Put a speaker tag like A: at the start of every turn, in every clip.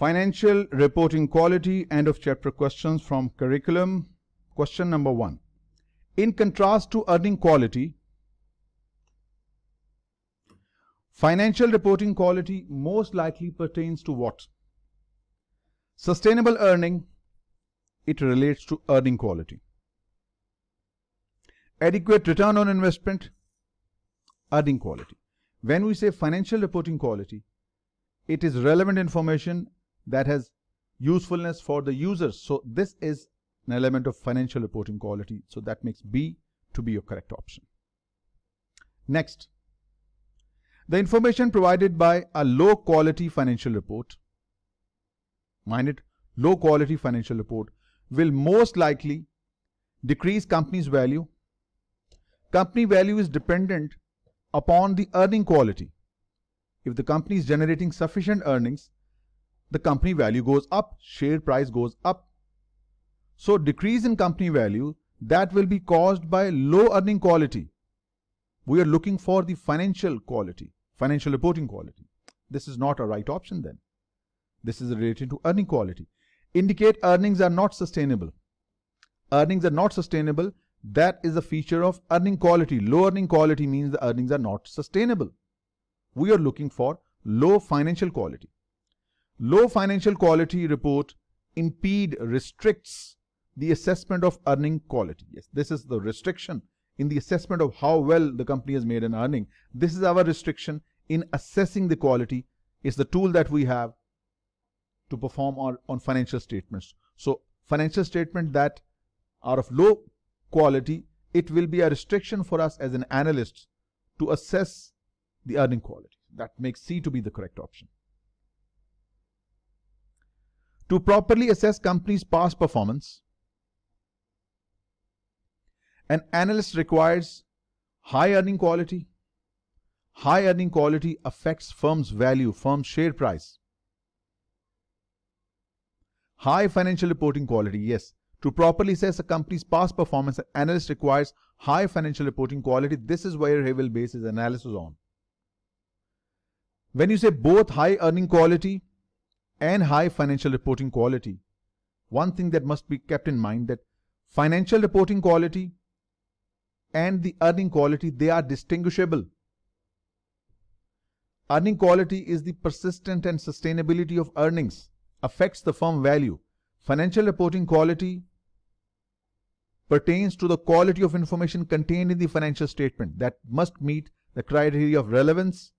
A: Financial reporting quality, end of chapter questions from curriculum. Question number one. In contrast to earning quality, Financial reporting quality most likely pertains to what? Sustainable earning, it relates to earning quality. Adequate return on investment, earning quality. When we say financial reporting quality, it is relevant information that has usefulness for the users. So this is an element of financial reporting quality. So that makes B to be your correct option. Next, the information provided by a low quality financial report, mind it, low quality financial report will most likely decrease company's value. Company value is dependent upon the earning quality. If the company is generating sufficient earnings, the company value goes up, share price goes up. So decrease in company value that will be caused by low earning quality. We are looking for the financial quality, financial reporting quality. This is not a right option then. This is related to earning quality. Indicate earnings are not sustainable. Earnings are not sustainable. That is a feature of earning quality. Low earning quality means the earnings are not sustainable. We are looking for low financial quality. Low financial quality report impede, restricts the assessment of earning quality. Yes, this is the restriction in the assessment of how well the company has made an earning. This is our restriction in assessing the quality. Is the tool that we have to perform on, on financial statements. So financial statement that are of low quality, it will be a restriction for us as an analyst to assess the earning quality. That makes C to be the correct option to properly assess companies' past performance. An analyst requires high earning quality. High earning quality affects firm's value, firm's share price. High financial reporting quality, yes. To properly assess a company's past performance, an analyst requires high financial reporting quality. This is where he will base his analysis on. When you say both high earning quality and high financial reporting quality. One thing that must be kept in mind that financial reporting quality and the earning quality, they are distinguishable. Earning quality is the persistent and sustainability of earnings, affects the firm value. Financial reporting quality pertains to the quality of information contained in the financial statement that must meet the criteria of relevance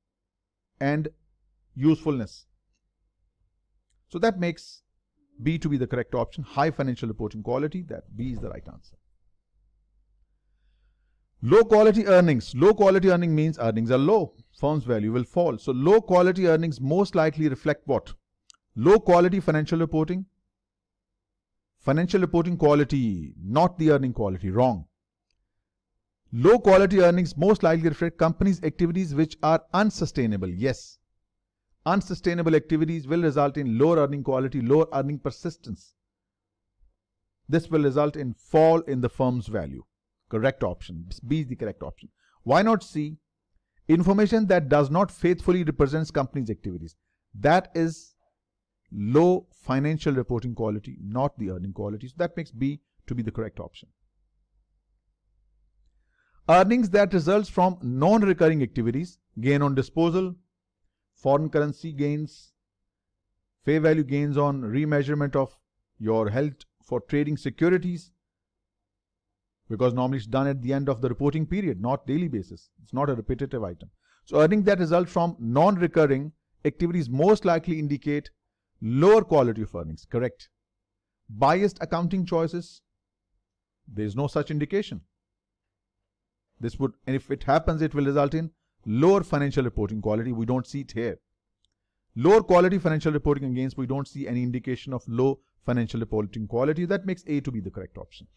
A: and usefulness. So that makes B to be the correct option. High financial reporting quality, that B is the right answer. Low quality earnings. Low quality earning means earnings are low. Firm's value will fall. So low quality earnings most likely reflect what? Low quality financial reporting. Financial reporting quality, not the earning quality. Wrong. Low quality earnings most likely reflect companies' activities which are unsustainable. Yes. Unsustainable activities will result in lower earning quality, lower earning persistence. This will result in fall in the firm's value. Correct option. B is the correct option. Why not C? Information that does not faithfully represents company's activities. That is low financial reporting quality, not the earning quality. So that makes B to be the correct option. Earnings that results from non-recurring activities, gain on disposal, foreign currency gains, fair value gains on remeasurement of your held for trading securities, because normally it's done at the end of the reporting period, not daily basis. It's not a repetitive item. So earning that result from non-recurring activities most likely indicate lower quality of earnings, correct? Biased accounting choices, there is no such indication. This would, and if it happens, it will result in Lower financial reporting quality, we don't see it here. Lower quality financial reporting against, we don't see any indication of low financial reporting quality. That makes A to be the correct option.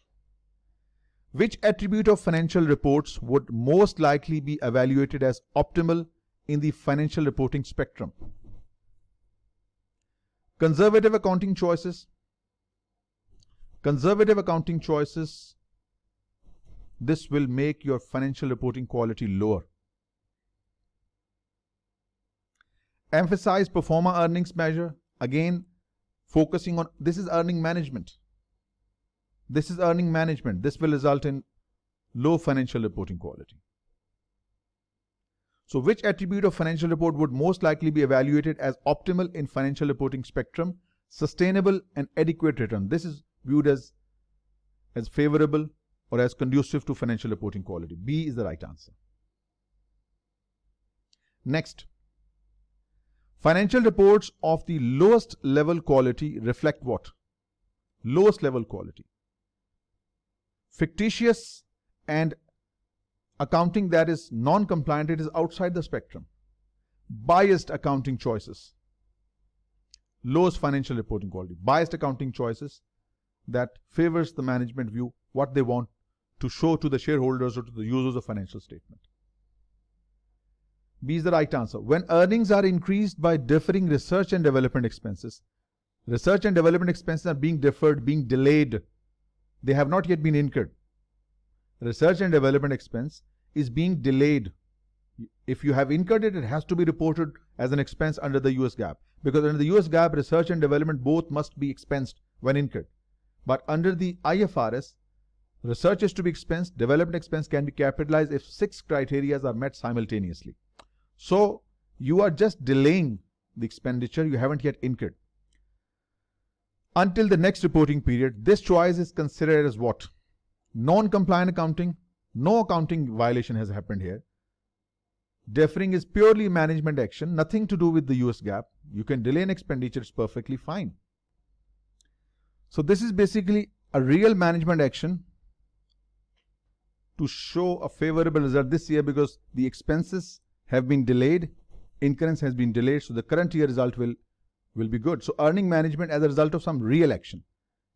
A: Which attribute of financial reports would most likely be evaluated as optimal in the financial reporting spectrum? Conservative accounting choices. Conservative accounting choices. This will make your financial reporting quality lower. Emphasize performer earnings measure. Again, focusing on this is earning management. This is earning management. This will result in low financial reporting quality. So which attribute of financial report would most likely be evaluated as optimal in financial reporting spectrum? Sustainable and adequate return. This is viewed as, as favorable or as conducive to financial reporting quality. B is the right answer. Next, Financial reports of the lowest level quality reflect what? Lowest level quality. Fictitious and accounting that is non-compliant, it is outside the spectrum. Biased accounting choices. Lowest financial reporting quality. Biased accounting choices that favors the management view, what they want to show to the shareholders or to the users of financial statement. B is the right answer. When earnings are increased by deferring research and development expenses, research and development expenses are being deferred, being delayed. They have not yet been incurred. Research and development expense is being delayed. If you have incurred it, it has to be reported as an expense under the US GAAP. Because under the US GAAP, research and development both must be expensed when incurred. But under the IFRS, research is to be expensed, development expense can be capitalized if six criteria are met simultaneously. So you are just delaying the expenditure you haven't yet incurred. Until the next reporting period, this choice is considered as what? Non-compliant accounting. No accounting violation has happened here. Deferring is purely management action, nothing to do with the US gap. You can delay an expenditure, it's perfectly fine. So this is basically a real management action to show a favorable result this year because the expenses have been delayed. Incurrence has been delayed. So the current year result will, will be good. So earning management as a result of some real action.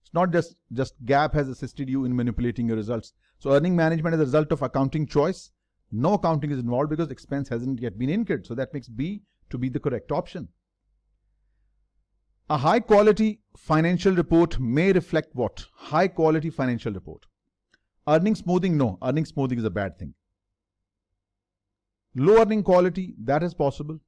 A: It's not just, just gap has assisted you in manipulating your results. So earning management as a result of accounting choice. No accounting is involved because expense hasn't yet been incurred. So that makes B to be the correct option. A high quality financial report may reflect what? High quality financial report. Earning smoothing, no. Earning smoothing is a bad thing. Low earning quality, that is possible.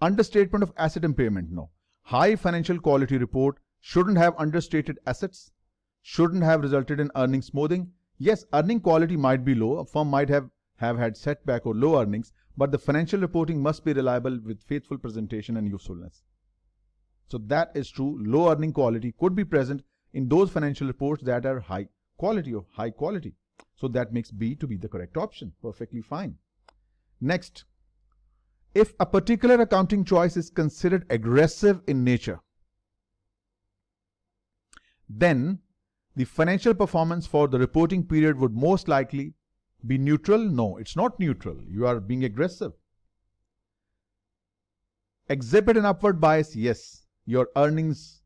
A: Understatement of asset impairment, no. High financial quality report shouldn't have understated assets, shouldn't have resulted in earning smoothing. Yes, earning quality might be low. A firm might have, have had setback or low earnings, but the financial reporting must be reliable with faithful presentation and usefulness. So that is true. Low earning quality could be present in those financial reports that are high quality or high quality. So that makes B to be the correct option. Perfectly fine. Next, if a particular accounting choice is considered aggressive in nature, then the financial performance for the reporting period would most likely be neutral. No, it's not neutral. You are being aggressive. Exhibit an upward bias. Yes, your earnings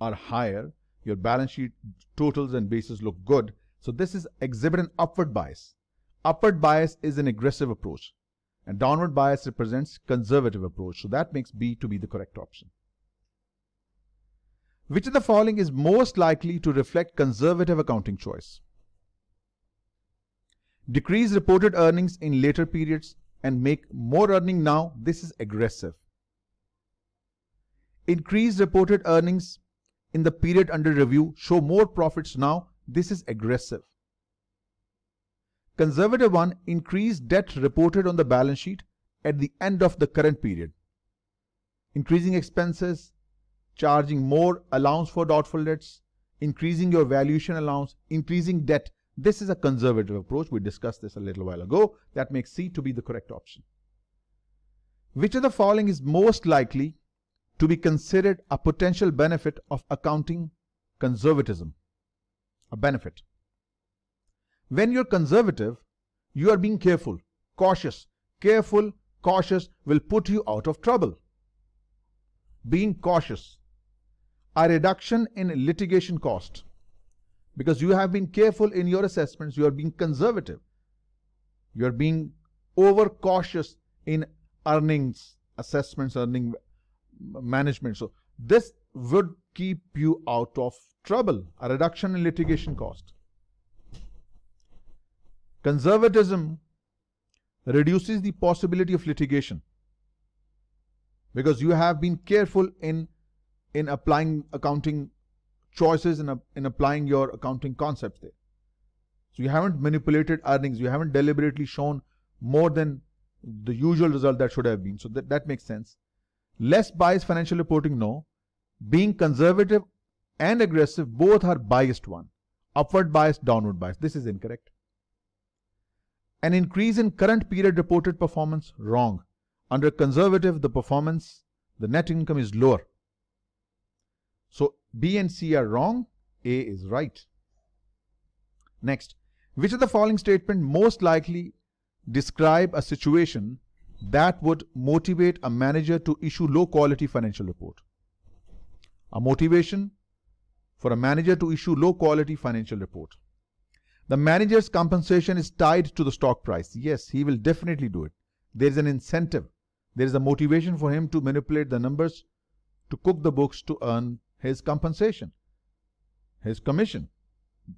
A: are higher. Your balance sheet totals and bases look good. So this is exhibit an upward bias. Upward bias is an aggressive approach and downward bias represents conservative approach. So that makes B to be the correct option. Which of the following is most likely to reflect conservative accounting choice? Decrease reported earnings in later periods and make more earning now. This is aggressive. Increase reported earnings in the period under review. Show more profits now. This is aggressive. Conservative one, increased debt reported on the balance sheet at the end of the current period. Increasing expenses, charging more allowance for doubtful debts, increasing your valuation allowance, increasing debt. This is a conservative approach. We discussed this a little while ago. That makes C to be the correct option. Which of the following is most likely to be considered a potential benefit of accounting conservatism? A benefit. When you're conservative, you are being careful, cautious. Careful, cautious will put you out of trouble. Being cautious. A reduction in litigation cost. Because you have been careful in your assessments, you are being conservative. You are being over cautious in earnings, assessments, earning management. So this would keep you out of trouble, a reduction in litigation cost. Conservatism reduces the possibility of litigation because you have been careful in in applying accounting choices and in, in applying your accounting concepts there. So you haven't manipulated earnings. You haven't deliberately shown more than the usual result that should have been. So that, that makes sense. Less biased financial reporting, no. Being conservative and aggressive, both are biased one. Upward bias, downward bias. This is incorrect an increase in current period reported performance wrong. Under conservative, the performance, the net income is lower. So B and C are wrong, A is right. Next, which of the following statement most likely describe a situation that would motivate a manager to issue low quality financial report? A motivation for a manager to issue low quality financial report. The manager's compensation is tied to the stock price. Yes, he will definitely do it. There is an incentive. There is a motivation for him to manipulate the numbers, to cook the books, to earn his compensation, his commission.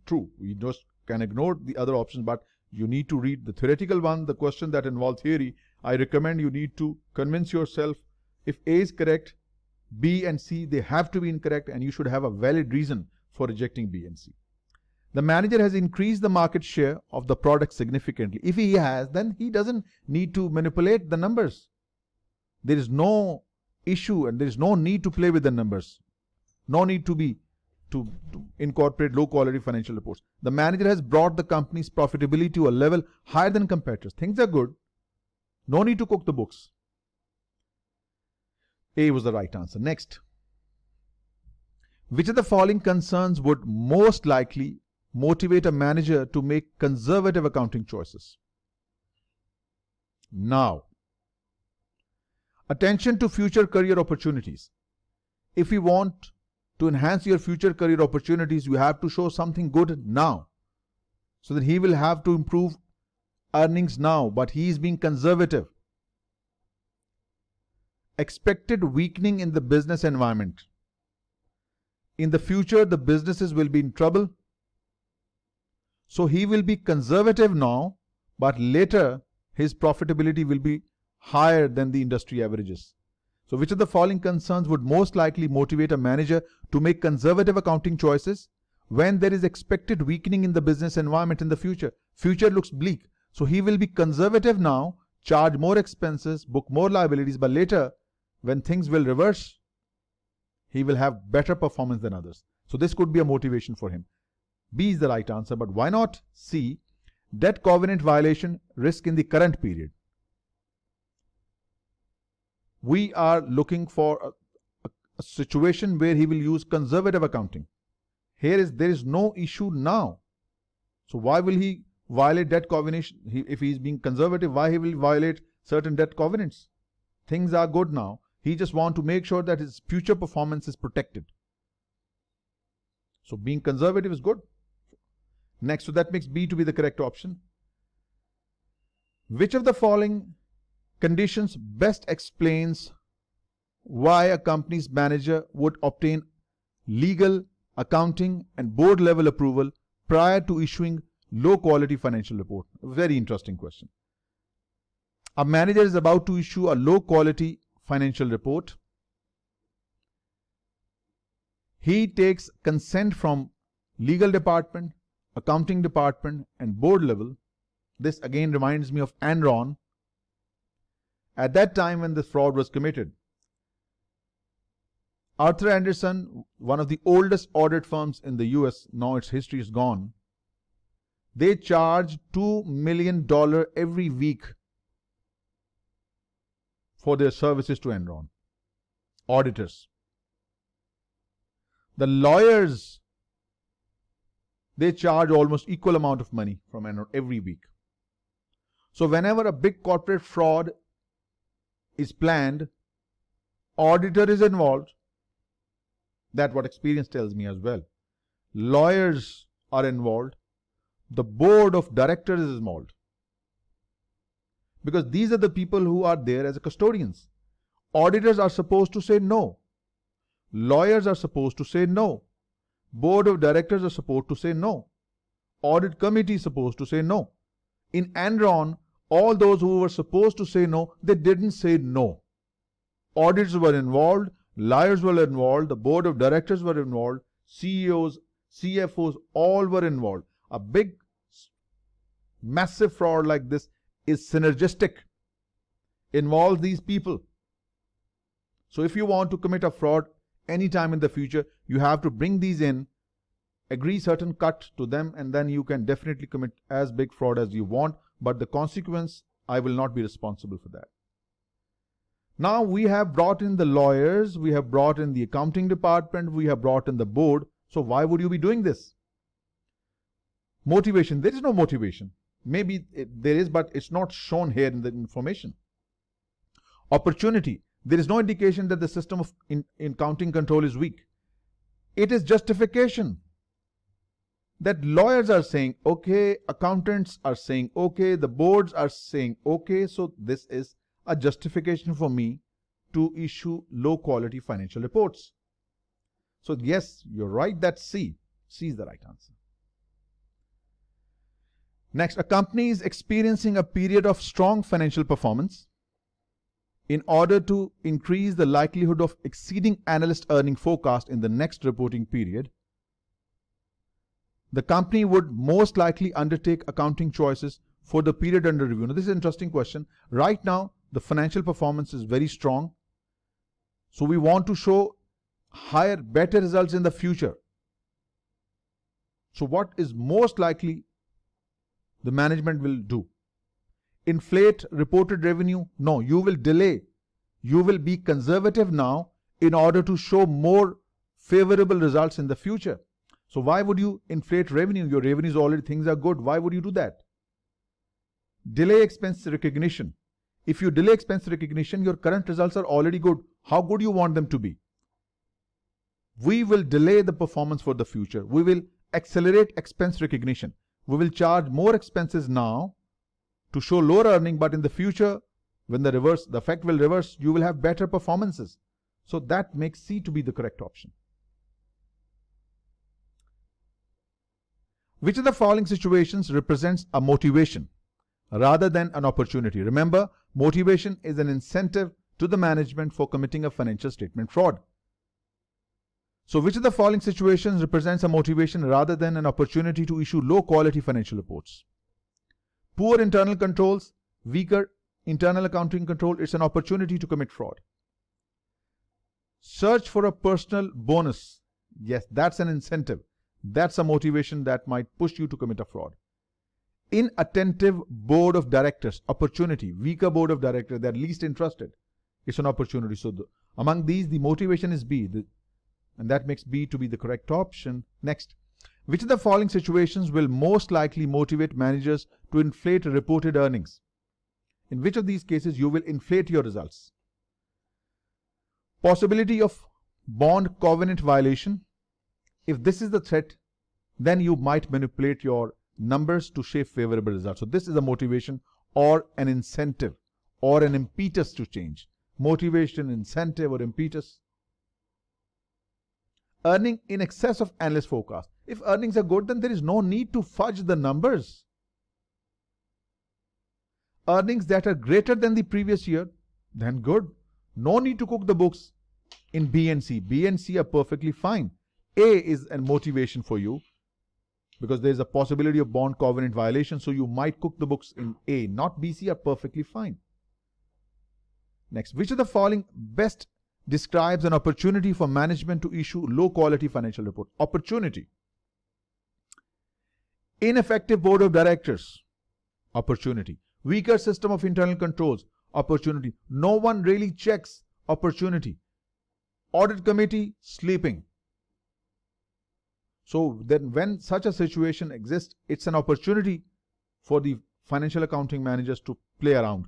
A: True, we just can ignore the other options, but you need to read the theoretical one, the question that involve theory. I recommend you need to convince yourself if A is correct, B and C, they have to be incorrect, and you should have a valid reason for rejecting B and C the manager has increased the market share of the product significantly. If he has, then he doesn't need to manipulate the numbers. There is no issue and there is no need to play with the numbers. No need to be to, to incorporate low quality financial reports. The manager has brought the company's profitability to a level higher than competitors. Things are good. No need to cook the books. A was the right answer. Next. Which of the following concerns would most likely motivate a manager to make conservative accounting choices. Now, attention to future career opportunities. If you want to enhance your future career opportunities, you have to show something good now so that he will have to improve earnings now, but he is being conservative. Expected weakening in the business environment. In the future, the businesses will be in trouble so he will be conservative now, but later his profitability will be higher than the industry averages. So which of the following concerns would most likely motivate a manager to make conservative accounting choices when there is expected weakening in the business environment in the future? Future looks bleak. So he will be conservative now, charge more expenses, book more liabilities, but later when things will reverse, he will have better performance than others. So this could be a motivation for him. B is the right answer, but why not C? Debt covenant violation risk in the current period. We are looking for a, a situation where he will use conservative accounting. Here is there is no issue now. So why will he violate debt covenant? He, if he is being conservative, why he will violate certain debt covenants? Things are good now. He just want to make sure that his future performance is protected. So being conservative is good. Next, so that makes B to be the correct option. Which of the following conditions best explains why a company's manager would obtain legal, accounting and board level approval prior to issuing low quality financial report? Very interesting question. A manager is about to issue a low quality financial report. He takes consent from legal department, accounting department and board level. This again reminds me of Enron at that time when the fraud was committed. Arthur Anderson, one of the oldest audit firms in the US, now its history is gone, they charge $2 million every week for their services to Enron. Auditors. The lawyers they charge almost equal amount of money from every week. So whenever a big corporate fraud is planned, auditor is involved. That what experience tells me as well. Lawyers are involved. The board of directors is involved. Because these are the people who are there as custodians. Auditors are supposed to say no. Lawyers are supposed to say no. Board of directors are supposed to say no. Audit committee is supposed to say no. In Enron, all those who were supposed to say no, they didn't say no. Audits were involved, lawyers were involved, the board of directors were involved, CEOs, CFOs, all were involved. A big, massive fraud like this is synergistic, involves these people. So if you want to commit a fraud, anytime in the future you have to bring these in agree certain cut to them and then you can definitely commit as big fraud as you want but the consequence I will not be responsible for that. Now we have brought in the lawyers, we have brought in the accounting department, we have brought in the board. So why would you be doing this? Motivation, there is no motivation. Maybe it, there is but it's not shown here in the information. Opportunity, there is no indication that the system of in, in counting control is weak. It is justification that lawyers are saying okay, accountants are saying okay, the boards are saying okay, so this is a justification for me to issue low quality financial reports. So yes, you're right that C. C is the right answer. Next, a company is experiencing a period of strong financial performance in order to increase the likelihood of exceeding analyst earning forecast in the next reporting period, the company would most likely undertake accounting choices for the period under review. Now, this is an interesting question. Right now, the financial performance is very strong. So we want to show higher, better results in the future. So what is most likely the management will do? inflate reported revenue. No, you will delay. You will be conservative now in order to show more favorable results in the future. So why would you inflate revenue? Your revenues already things are good. Why would you do that? Delay expense recognition. If you delay expense recognition, your current results are already good. How good you want them to be? We will delay the performance for the future. We will accelerate expense recognition. We will charge more expenses now to show lower earning, but in the future, when the reverse, the effect will reverse, you will have better performances. So that makes C to be the correct option. Which of the following situations represents a motivation rather than an opportunity? Remember, motivation is an incentive to the management for committing a financial statement fraud. So which of the following situations represents a motivation rather than an opportunity to issue low quality financial reports? poor internal controls, weaker internal accounting control, it's an opportunity to commit fraud. Search for a personal bonus. Yes, that's an incentive. That's a motivation that might push you to commit a fraud. Inattentive board of directors, opportunity, weaker board of directors, they're least interested. It's an opportunity. So the, among these, the motivation is B, the, and that makes B to be the correct option. Next, which of the following situations will most likely motivate managers to inflate reported earnings? In which of these cases you will inflate your results? Possibility of bond covenant violation. If this is the threat, then you might manipulate your numbers to shape favorable results. So this is a motivation or an incentive or an impetus to change. Motivation, incentive or impetus earning in excess of analyst forecast. If earnings are good, then there is no need to fudge the numbers. Earnings that are greater than the previous year, then good. No need to cook the books in B and C. B and C are perfectly fine. A is a motivation for you because there is a possibility of bond covenant violation, so you might cook the books in A, not B, C are perfectly fine. Next, which of the following best describes an opportunity for management to issue low quality financial report. Opportunity. Ineffective board of directors. Opportunity. Weaker system of internal controls. Opportunity. No one really checks. Opportunity. Audit committee sleeping. So then when such a situation exists, it's an opportunity for the financial accounting managers to play around.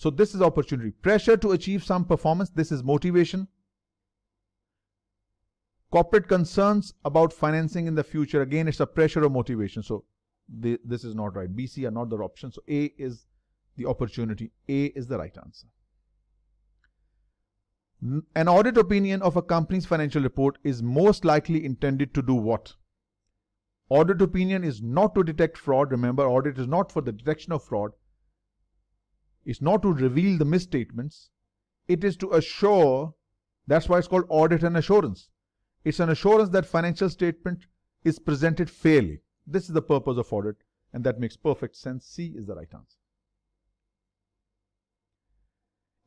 A: So this is opportunity. Pressure to achieve some performance. This is motivation. Corporate concerns about financing in the future. Again, it's a pressure or motivation. So the, this is not right. B, C are not the option. So A is the opportunity. A is the right answer. An audit opinion of a company's financial report is most likely intended to do what? Audit opinion is not to detect fraud. Remember, audit is not for the detection of fraud is not to reveal the misstatements, it is to assure, that's why it's called audit and assurance. It's an assurance that financial statement is presented fairly. This is the purpose of audit and that makes perfect sense. C is the right answer.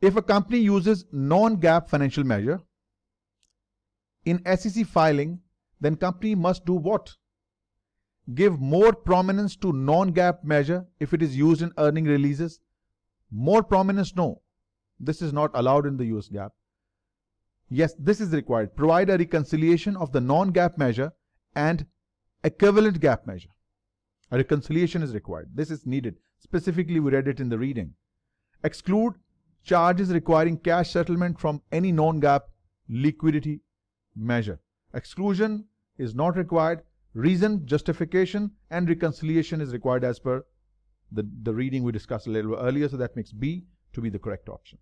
A: If a company uses non-GAAP financial measure in SEC filing, then company must do what? Give more prominence to non-GAAP measure if it is used in earning releases more prominence, no. This is not allowed in the US GAAP. Yes, this is required. Provide a reconciliation of the non-GAAP measure and equivalent GAAP measure. A reconciliation is required. This is needed. Specifically, we read it in the reading. Exclude charges requiring cash settlement from any non-GAAP liquidity measure. Exclusion is not required. Reason, justification, and reconciliation is required as per the, the reading we discussed a little earlier, so that makes B to be the correct option.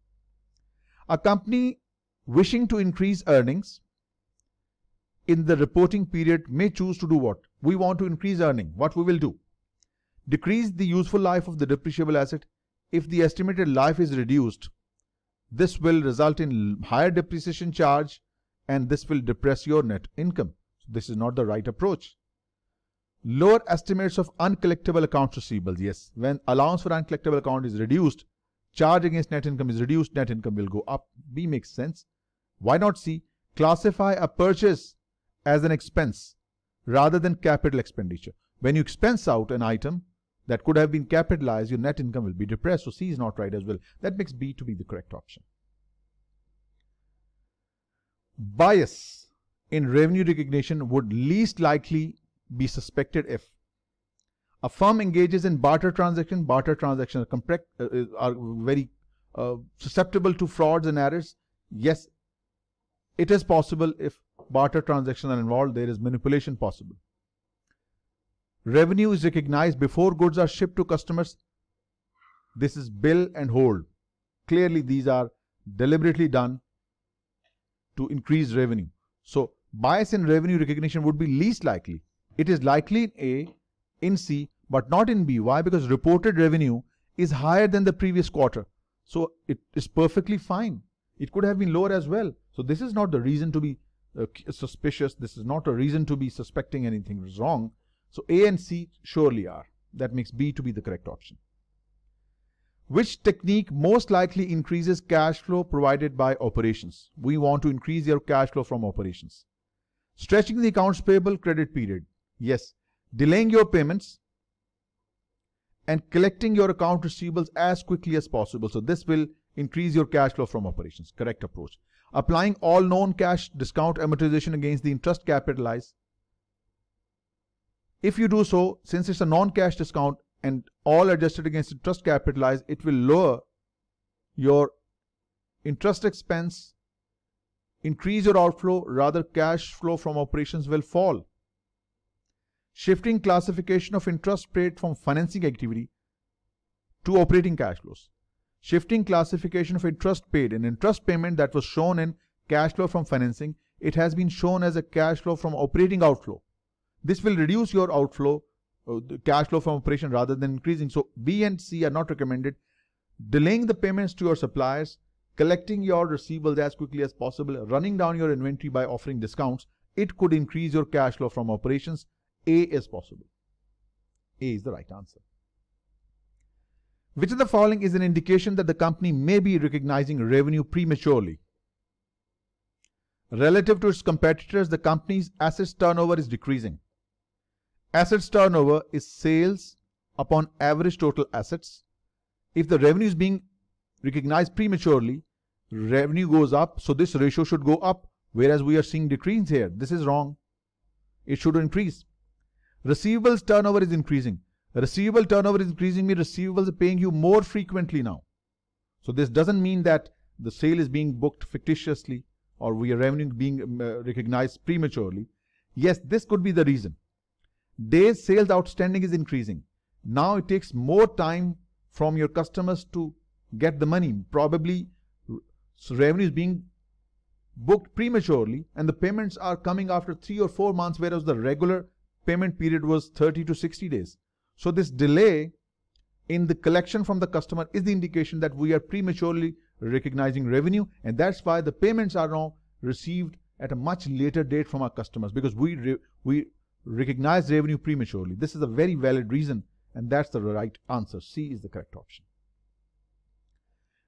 A: A company wishing to increase earnings in the reporting period may choose to do what? We want to increase earning. What we will do? Decrease the useful life of the depreciable asset. If the estimated life is reduced, this will result in higher depreciation charge and this will depress your net income. So this is not the right approach. Lower estimates of uncollectible accounts receivables. Yes, when allowance for uncollectible account is reduced, charge against net income is reduced, net income will go up. B makes sense. Why not C? Classify a purchase as an expense rather than capital expenditure. When you expense out an item that could have been capitalized, your net income will be depressed. So C is not right as well. That makes B to be the correct option. Bias in revenue recognition would least likely be suspected if a firm engages in barter transaction, barter transactions are, uh, are very uh, susceptible to frauds and errors. Yes, it is possible if barter transactions are involved, there is manipulation possible. Revenue is recognized before goods are shipped to customers. This is bill and hold. Clearly, these are deliberately done to increase revenue. So, bias in revenue recognition would be least likely it is likely in A, in C, but not in B. Why? Because reported revenue is higher than the previous quarter. So it is perfectly fine. It could have been lower as well. So this is not the reason to be uh, suspicious. This is not a reason to be suspecting anything is wrong. So A and C surely are. That makes B to be the correct option. Which technique most likely increases cash flow provided by operations? We want to increase your cash flow from operations. Stretching the accounts payable credit period. Yes, delaying your payments and collecting your account receivables as quickly as possible. So this will increase your cash flow from operations. Correct approach. Applying all known cash discount amortization against the interest capitalized. If you do so, since it's a non-cash discount and all adjusted against interest capitalized, it will lower your interest expense, increase your outflow, rather cash flow from operations will fall shifting classification of interest paid from financing activity to operating cash flows, shifting classification of interest paid and interest payment that was shown in cash flow from financing, it has been shown as a cash flow from operating outflow. This will reduce your outflow, uh, cash flow from operation rather than increasing. So B and C are not recommended. Delaying the payments to your suppliers, collecting your receivables as quickly as possible, running down your inventory by offering discounts, it could increase your cash flow from operations a is possible. A is the right answer. Which of the following is an indication that the company may be recognizing revenue prematurely? Relative to its competitors, the company's assets turnover is decreasing. Assets turnover is sales upon average total assets. If the revenue is being recognized prematurely, revenue goes up, so this ratio should go up, whereas we are seeing decrease here. This is wrong. It should increase. Receivables turnover is increasing. Receivable turnover is increasing means receivables are paying you more frequently now. So this doesn't mean that the sale is being booked fictitiously or we are revenue being um, uh, recognized prematurely. Yes, this could be the reason. Days sales outstanding is increasing. Now it takes more time from your customers to get the money. Probably so revenue is being booked prematurely and the payments are coming after three or four months whereas the regular payment period was 30 to 60 days. So this delay in the collection from the customer is the indication that we are prematurely recognizing revenue and that's why the payments are now received at a much later date from our customers because we re we recognize revenue prematurely. This is a very valid reason and that's the right answer. C is the correct option.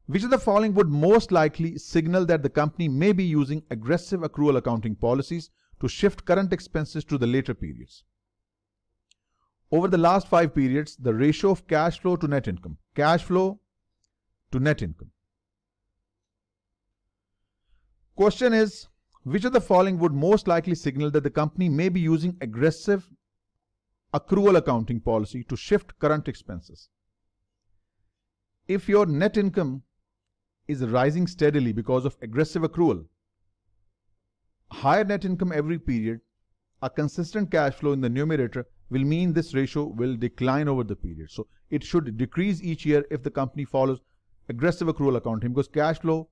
A: Which of the following would most likely signal that the company may be using aggressive accrual accounting policies to shift current expenses to the later periods. Over the last five periods, the ratio of cash flow to net income, cash flow to net income. Question is, which of the following would most likely signal that the company may be using aggressive accrual accounting policy to shift current expenses? If your net income is rising steadily because of aggressive accrual, higher net income every period, a consistent cash flow in the numerator will mean this ratio will decline over the period. So it should decrease each year if the company follows aggressive accrual accounting because cash flow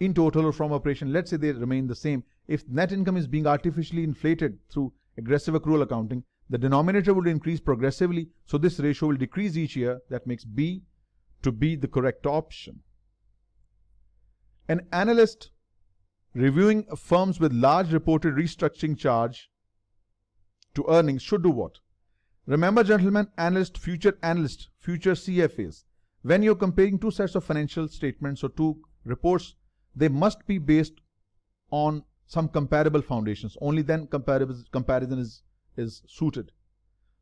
A: in total or from operation, let's say they remain the same. If net income is being artificially inflated through aggressive accrual accounting, the denominator would increase progressively. So this ratio will decrease each year. That makes B to be the correct option. An analyst reviewing firms with large reported restructuring charge to earnings should do what? Remember, gentlemen, analyst, future analyst, future CFAs, when you're comparing two sets of financial statements or two reports, they must be based on some comparable foundations. Only then comparison is, is suited.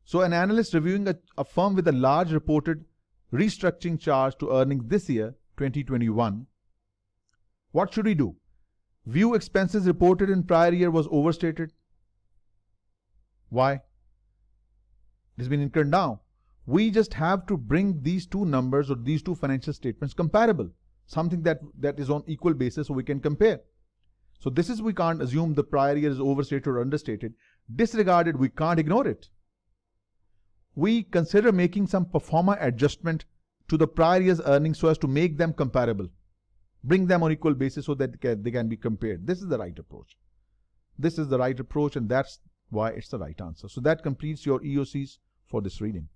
A: So an analyst reviewing a, a firm with a large reported restructuring charge to earnings this year, 2021, what should he do? View expenses reported in prior year was overstated. Why? It has been incurred now. We just have to bring these two numbers or these two financial statements comparable, something that, that is on equal basis so we can compare. So this is we can't assume the prior year is overstated or understated. Disregarded, we can't ignore it. We consider making some performer adjustment to the prior year's earnings so as to make them comparable. Bring them on equal basis so that they can be compared. This is the right approach. This is the right approach and that's why it's the right answer. So that completes your EOCs for this reading.